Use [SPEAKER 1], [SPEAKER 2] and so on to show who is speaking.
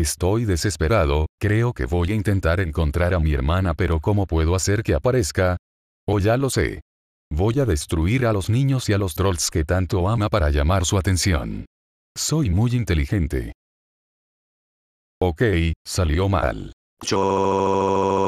[SPEAKER 1] Estoy desesperado, creo que voy a intentar encontrar a mi hermana pero ¿cómo puedo hacer que aparezca? Oh ya lo sé. Voy a destruir a los niños y a los trolls que tanto ama para llamar su atención. Soy muy inteligente. Ok, salió mal. Yo...